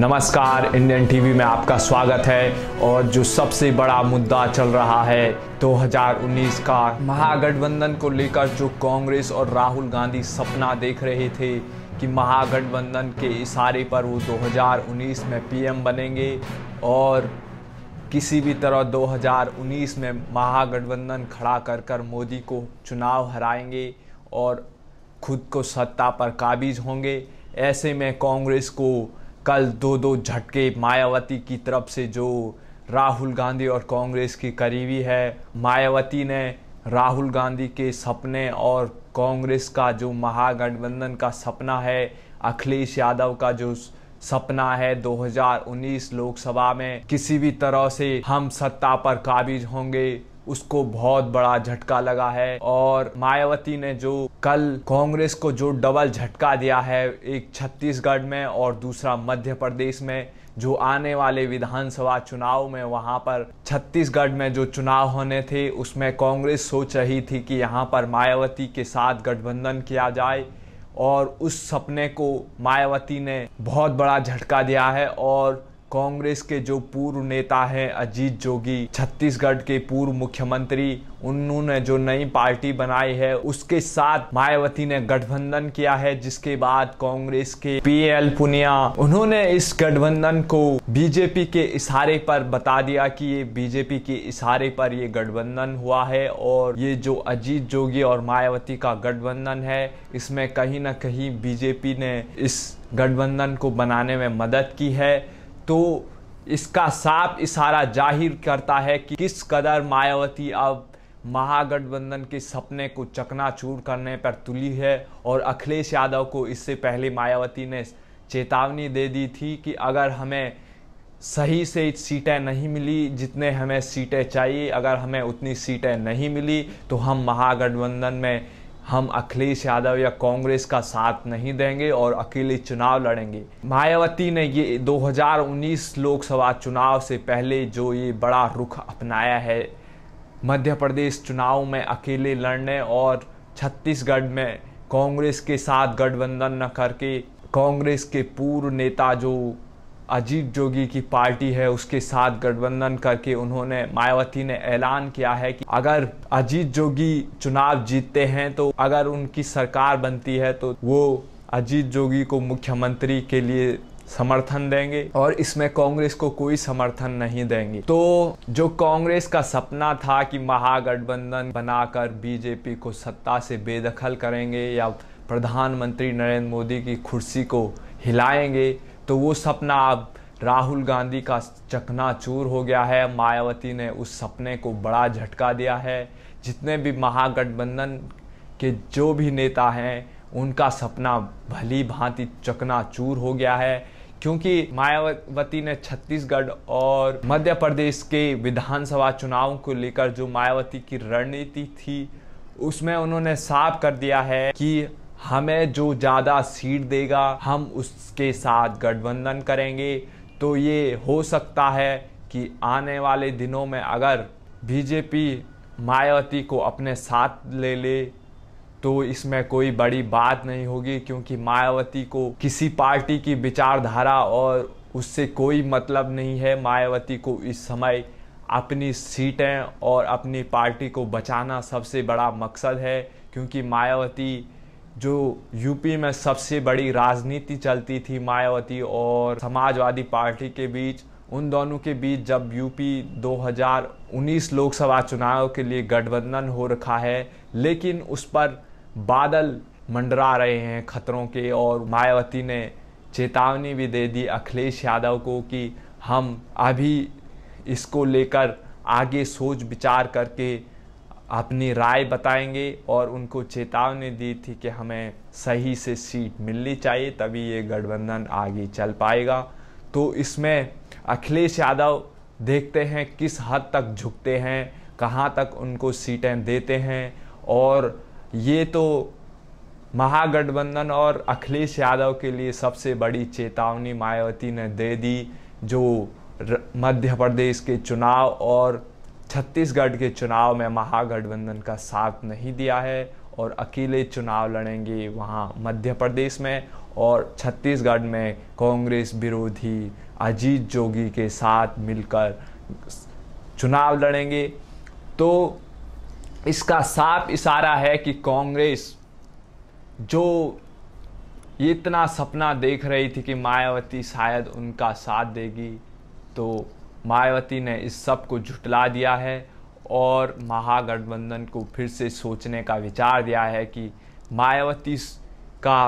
नमस्कार Indian TV में आपका स्वागत है और जो सबसे बड़ा मुद्दा चल रहा है 2019 का महागठबंधन को लेकर जो कांग्रेस और राहुल गांधी सपना देख रहे थे कि महागठबंधन के इशारे पर वो 2019 में पीएम बनेंगे और किसी भी तरह 2019 में महागठबंधन खड़ा कर कर मोदी को चुनाव हराएंगे और खुद को सत्ता पर काबिज होंगे ऐसे में कांग्रेस को कल दो दो झटके मायावती की तरफ से जो राहुल गांधी और कांग्रेस की करीबी है मायावती ने राहुल गांधी के सपने और कांग्रेस का जो महागठबंधन का सपना है अखिलेश यादव का जो सपना है 2019 लोकसभा में किसी भी तरह से हम सत्ता पर काबिज होंगे उसको बहुत बड़ा झटका लगा है और मायावती ने जो कल कांग्रेस को जो डबल झटका दिया है एक छत्तीसगढ़ में और दूसरा मध्य प्रदेश में जो आने वाले विधानसभा चुनाव में वहाँ पर छत्तीसगढ़ में जो चुनाव होने थे उसमें कांग्रेस सोच रही थी कि यहाँ पर मायावती के साथ गठबंधन किया जाए और उस सपने को मायावती ने बहुत बड़ा झटका दिया है और कांग्रेस के जो पूर्व नेता हैं अजीत जोगी छत्तीसगढ़ के पूर्व मुख्यमंत्री उन्होंने जो नई पार्टी बनाई है उसके साथ मायावती ने गठबंधन किया है जिसके बाद कांग्रेस के पी एल पुनिया उन्होंने इस गठबंधन को बीजेपी के इशारे पर बता दिया कि ये बीजेपी के इशारे पर ये गठबंधन हुआ है और ये जो अजीत जोगी और मायावती का गठबंधन है इसमें कहीं ना कहीं बीजेपी ने इस गठबंधन को बनाने में मदद की है तो इसका साफ इशारा जाहिर करता है कि किस कदर मायावती अब महागठबंधन के सपने को चकनाचूर करने पर तुली है और अखिलेश यादव को इससे पहले मायावती ने चेतावनी दे दी थी कि अगर हमें सही से सीटें नहीं मिली जितने हमें सीटें चाहिए अगर हमें उतनी सीटें नहीं मिली तो हम महागठबंधन में हम अखिलेश यादव या कांग्रेस का साथ नहीं देंगे और अकेले चुनाव लड़ेंगे मायावती ने ये 2019 लोकसभा चुनाव से पहले जो ये बड़ा रुख अपनाया है मध्य प्रदेश चुनाव में अकेले लड़ने और छत्तीसगढ़ में कांग्रेस के साथ गठबंधन न करके कांग्रेस के पूर्व नेता जो अजीत जोगी की पार्टी है उसके साथ गठबंधन करके उन्होंने मायावती ने ऐलान किया है कि अगर अजीत जोगी चुनाव जीतते हैं तो अगर उनकी सरकार बनती है तो वो अजीत जोगी को मुख्यमंत्री के लिए समर्थन देंगे और इसमें कांग्रेस को कोई समर्थन नहीं देंगे तो जो कांग्रेस का सपना था कि महागठबंधन बनाकर बीजेपी को सत्ता से बेदखल करेंगे या प्रधानमंत्री नरेंद्र मोदी की कुर्सी को हिलाएंगे तो वो सपना अब राहुल गांधी का चकनाचूर हो गया है मायावती ने उस सपने को बड़ा झटका दिया है जितने भी महागठबंधन के जो भी नेता हैं उनका सपना भली भांति चकनाचूर हो गया है क्योंकि मायावती ने छत्तीसगढ़ और मध्य प्रदेश के विधानसभा चुनाव को लेकर जो मायावती की रणनीति थी उसमें उन्होंने साफ कर दिया है कि हमें जो ज़्यादा सीट देगा हम उसके साथ गठबंधन करेंगे तो ये हो सकता है कि आने वाले दिनों में अगर बीजेपी मायावती को अपने साथ ले ले तो इसमें कोई बड़ी बात नहीं होगी क्योंकि मायावती को किसी पार्टी की विचारधारा और उससे कोई मतलब नहीं है मायावती को इस समय अपनी सीटें और अपनी पार्टी को बचाना सबसे बड़ा मकसद है क्योंकि मायावती जो यूपी में सबसे बड़ी राजनीति चलती थी मायावती और समाजवादी पार्टी के बीच उन दोनों के बीच जब यूपी 2019 लोकसभा चुनाव के लिए गठबंधन हो रखा है लेकिन उस पर बादल मंडरा रहे हैं खतरों के और मायावती ने चेतावनी भी दे दी अखिलेश यादव को कि हम अभी इसको लेकर आगे सोच विचार करके अपनी राय बताएंगे और उनको चेतावनी दी थी कि हमें सही से सीट मिलनी चाहिए तभी ये गठबंधन आगे चल पाएगा तो इसमें अखिलेश यादव देखते हैं किस हद तक झुकते हैं कहाँ तक उनको सीटें देते हैं और ये तो महागठबंधन और अखिलेश यादव के लिए सबसे बड़ी चेतावनी मायावती ने दे दी जो मध्य प्रदेश के चुनाव और छत्तीसगढ़ के चुनाव में महागठबंधन का साथ नहीं दिया है और अकेले चुनाव लड़ेंगे वहाँ मध्य प्रदेश में और छत्तीसगढ़ में कांग्रेस विरोधी अजीत जोगी के साथ मिलकर चुनाव लड़ेंगे तो इसका साफ इशारा है कि कांग्रेस जो इतना सपना देख रही थी कि मायावती शायद उनका साथ देगी तो मायावती ने इस सब को झुटला दिया है और महागठबंधन को फिर से सोचने का विचार दिया है कि मायावती का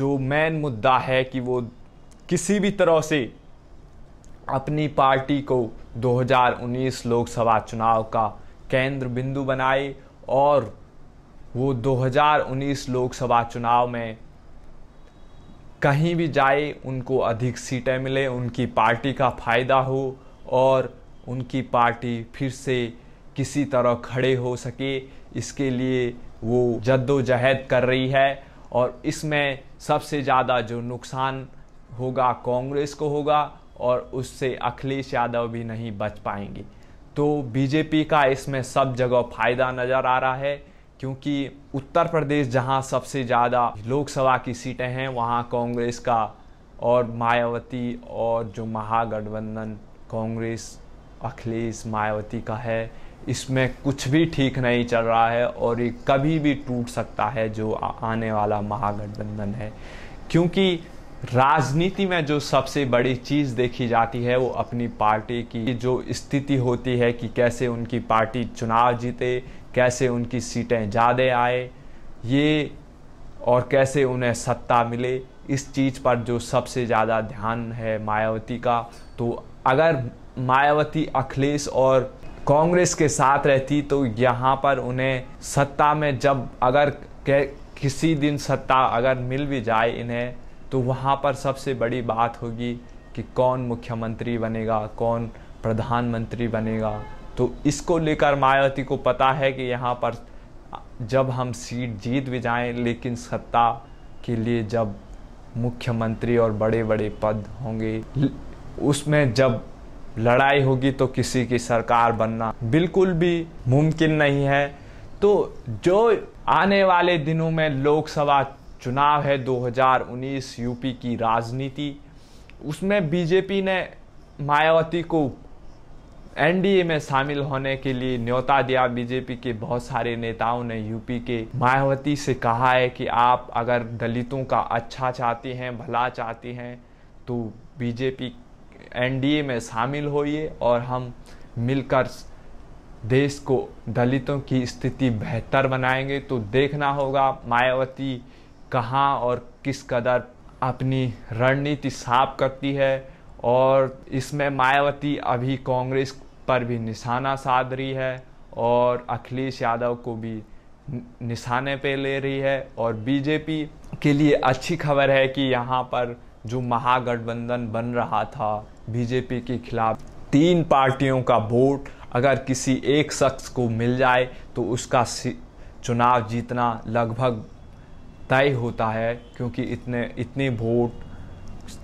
जो मेन मुद्दा है कि वो किसी भी तरह से अपनी पार्टी को 2019 लोकसभा चुनाव का केंद्र बिंदु बनाए और वो 2019 लोकसभा चुनाव में कहीं भी जाए उनको अधिक सीटें मिले उनकी पार्टी का फ़ायदा हो और उनकी पार्टी फिर से किसी तरह खड़े हो सके इसके लिए वो जद्दोजहद कर रही है और इसमें सबसे ज़्यादा जो नुकसान होगा कांग्रेस को होगा और उससे अखिलेश यादव भी नहीं बच पाएंगे तो बीजेपी का इसमें सब जगह फायदा नज़र आ रहा है क्योंकि उत्तर प्रदेश जहां सबसे ज़्यादा लोकसभा की सीटें हैं वहां कांग्रेस का और मायावती और जो महागठबंधन कांग्रेस अखिलेश मायावती का है इसमें कुछ भी ठीक नहीं चल रहा है और ये कभी भी टूट सकता है जो आने वाला महागठबंधन है क्योंकि राजनीति में जो सबसे बड़ी चीज़ देखी जाती है वो अपनी पार्टी की जो स्थिति होती है कि कैसे उनकी पार्टी चुनाव जीते कैसे उनकी सीटें ज़्यादा आए ये और कैसे उन्हें सत्ता मिले इस चीज़ पर जो सबसे ज़्यादा ध्यान है मायावती का तो अगर मायावती अखिलेश और कांग्रेस के साथ रहती तो यहाँ पर उन्हें सत्ता में जब अगर किसी दिन सत्ता अगर मिल भी जाए इन्हें तो वहाँ पर सबसे बड़ी बात होगी कि कौन मुख्यमंत्री बनेगा कौन प्रधानमंत्री बनेगा तो इसको लेकर मायावती को पता है कि यहाँ पर जब हम सीट जीत भी जाएं लेकिन सत्ता के लिए जब मुख्यमंत्री और बड़े बड़े पद होंगे उसमें जब लड़ाई होगी तो किसी की सरकार बनना बिल्कुल भी मुमकिन नहीं है तो जो आने वाले दिनों में लोकसभा चुनाव है 2019 यूपी की राजनीति उसमें बीजेपी ने मायावती को एनडीए में शामिल होने के लिए न्योता दिया बीजेपी के बहुत सारे नेताओं ने यूपी के मायावती से कहा है कि आप अगर दलितों का अच्छा चाहती हैं भला चाहती हैं तो बीजेपी एनडीए में शामिल होइए और हम मिलकर देश को दलितों की स्थिति बेहतर बनाएंगे तो देखना होगा मायावती कहाँ और किस कदर अपनी रणनीति साफ करती है और इसमें मायावती अभी कांग्रेस पर भी निशाना साध रही है और अखिलेश यादव को भी निशाने पे ले रही है और बीजेपी के लिए अच्छी खबर है कि यहाँ पर जो महागठबंधन बन रहा था बीजेपी के खिलाफ तीन पार्टियों का वोट अगर किसी एक शख्स को मिल जाए तो उसका चुनाव जीतना लगभग तय होता है क्योंकि इतने इतने वोट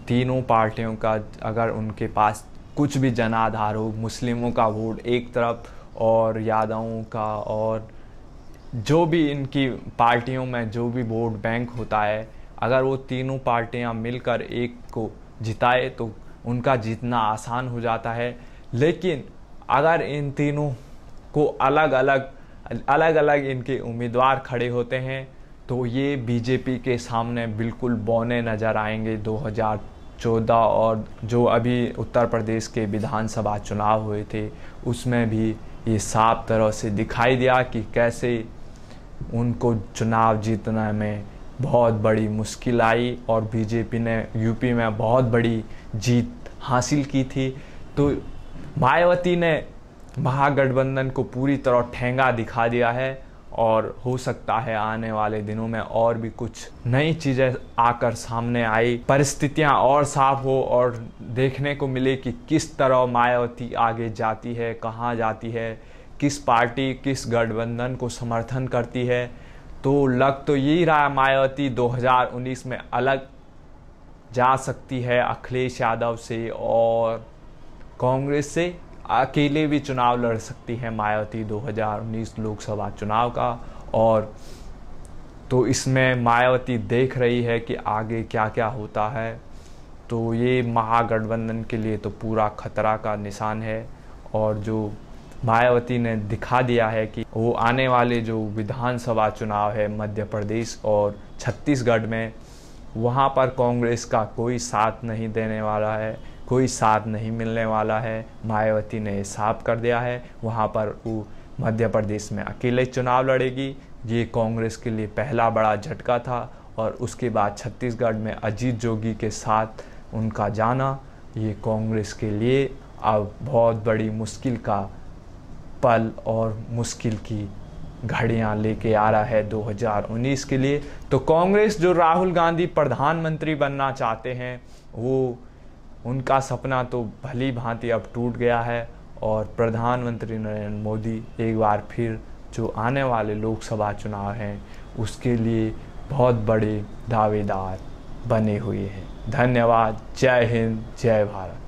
तीनों पार्टियों का अगर उनके पास कुछ भी जनाधार हो मुस्लिमों का वोट एक तरफ और यादवों का और जो भी इनकी पार्टियों में जो भी वोट बैंक होता है अगर वो तीनों पार्टियां मिलकर एक को जिताए तो उनका जीतना आसान हो जाता है लेकिन अगर इन तीनों को अलग अलग अलग अलग इनके उम्मीदवार खड़े होते हैं तो ये बीजेपी के सामने बिल्कुल बौने नज़र आएंगे 2014 और जो अभी उत्तर प्रदेश के विधानसभा चुनाव हुए थे उसमें भी ये साफ तरह से दिखाई दिया कि कैसे उनको चुनाव जीतने में बहुत बड़ी मुश्किल आई और बीजेपी ने यूपी में बहुत बड़ी जीत हासिल की थी तो मायावती ने महागठबंधन को पूरी तरह ठेंगा दिखा दिया है और हो सकता है आने वाले दिनों में और भी कुछ नई चीज़ें आकर सामने आई परिस्थितियां और साफ हो और देखने को मिले कि किस तरह मायावती आगे जाती है कहाँ जाती है किस पार्टी किस गठबंधन को समर्थन करती है तो लग तो यही रहा मायावती 2019 में अलग जा सकती है अखिलेश यादव से और कांग्रेस से अकेले भी चुनाव लड़ सकती है मायावती 2019 लोकसभा चुनाव का और तो इसमें मायावती देख रही है कि आगे क्या क्या होता है तो ये महागठबंधन के लिए तो पूरा खतरा का निशान है और जो मायावती ने दिखा दिया है कि वो आने वाले जो विधानसभा चुनाव है मध्य प्रदेश और छत्तीसगढ़ में वहाँ पर कांग्रेस का कोई साथ नहीं देने वाला है कोई साथ नहीं मिलने वाला है मायावती ने साफ कर दिया है वहाँ पर वो मध्य प्रदेश में अकेले चुनाव लड़ेगी ये कांग्रेस के लिए पहला बड़ा झटका था और उसके बाद छत्तीसगढ़ में अजीत जोगी के साथ उनका जाना ये कांग्रेस के लिए अब बहुत बड़ी मुश्किल का पल और मुश्किल की घड़ियां लेके आ रहा है 2019 के लिए तो कांग्रेस जो राहुल गांधी प्रधानमंत्री बनना चाहते हैं वो उनका सपना तो भली भांति अब टूट गया है और प्रधानमंत्री नरेंद्र मोदी एक बार फिर जो आने वाले लोकसभा चुनाव हैं उसके लिए बहुत बड़े दावेदार बने हुए हैं धन्यवाद जय हिंद जय भारत